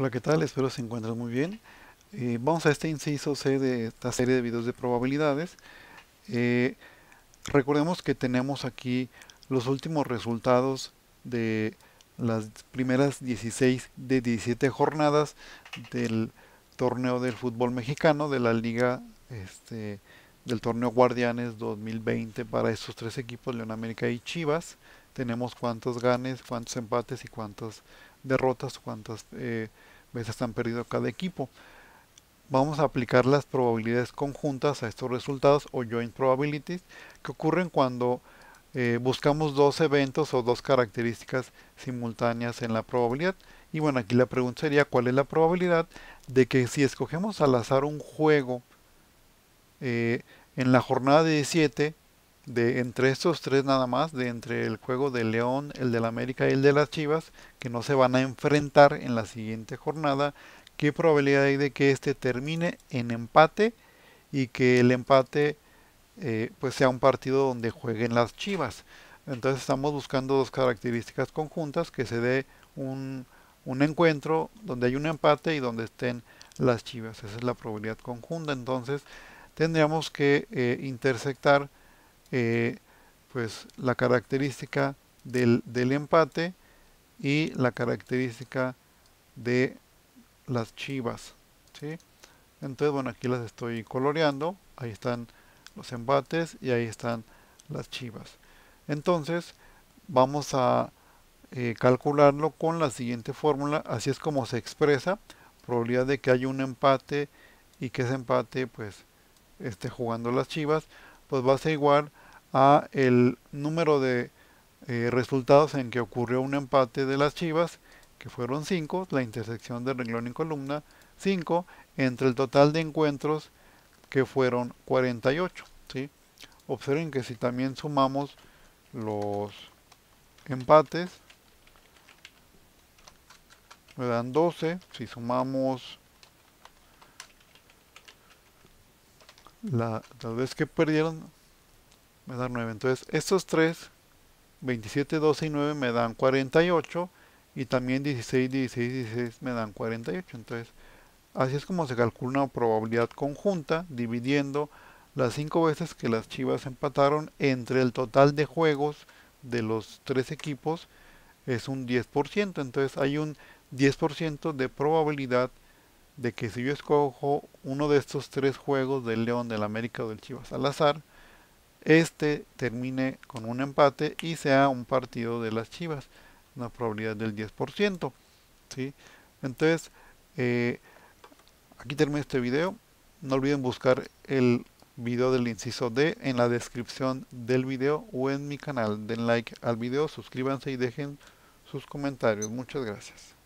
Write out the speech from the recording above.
Hola, ¿qué tal? Espero se encuentren muy bien. Eh, vamos a este inciso C de esta serie de videos de probabilidades. Eh, recordemos que tenemos aquí los últimos resultados de las primeras 16 de 17 jornadas del torneo del fútbol mexicano, de la liga este, del torneo Guardianes 2020 para estos tres equipos, León América y Chivas. Tenemos cuántos ganes, cuántos empates y cuántos derrotas, cuántas eh, veces han perdido cada equipo. Vamos a aplicar las probabilidades conjuntas a estos resultados o joint probabilities que ocurren cuando eh, buscamos dos eventos o dos características simultáneas en la probabilidad. Y bueno, aquí la pregunta sería cuál es la probabilidad de que si escogemos al azar un juego eh, en la jornada de 17 de entre estos tres nada más, de entre el juego del León, el del América y el de las Chivas, que no se van a enfrentar en la siguiente jornada, ¿qué probabilidad hay de que este termine en empate y que el empate eh, pues sea un partido donde jueguen las Chivas? Entonces estamos buscando dos características conjuntas, que se dé un, encuentro donde hay un empate y donde estén las Chivas. Esa es la probabilidad conjunta. Entonces tendríamos que eh, intersectar eh, pues la característica del, empate y la característica de las chivas entonces bueno aquí las estoy coloreando ahí están los empates y ahí están las chivas entonces vamos a eh, calcularlo con la siguiente fórmula así es como se expresa probabilidad de que haya un empate y que ese empate pues esté jugando las chivas pues va a ser igual a el número de eh, resultados en que ocurrió un empate de las Chivas, que fueron 5, la intersección de renglón y columna 5, entre el total de encuentros que fueron 48. ¿sí? Observen que si también sumamos los empates, me dan 12, si sumamos la, la vez que perdieron me dan 9. Entonces, estos 3, 27, 12 y 9 me dan 48. Y también 16, 16, 16 me dan 48. Entonces, así es como se calcula una probabilidad conjunta dividiendo las 5 veces que las Chivas empataron entre el total de juegos de los 3 equipos es un 10%. Entonces, hay un 10% de probabilidad de que si yo escojo uno de estos tres juegos del León, del América o del Chivas al azar, este termine con un empate y sea un partido de las Chivas, una probabilidad del 10%. ¿sí? Entonces, eh, aquí termina este video. No olviden buscar el video del inciso D en la descripción del video o en mi canal. Den like al video, suscríbanse y dejen sus comentarios. Muchas gracias.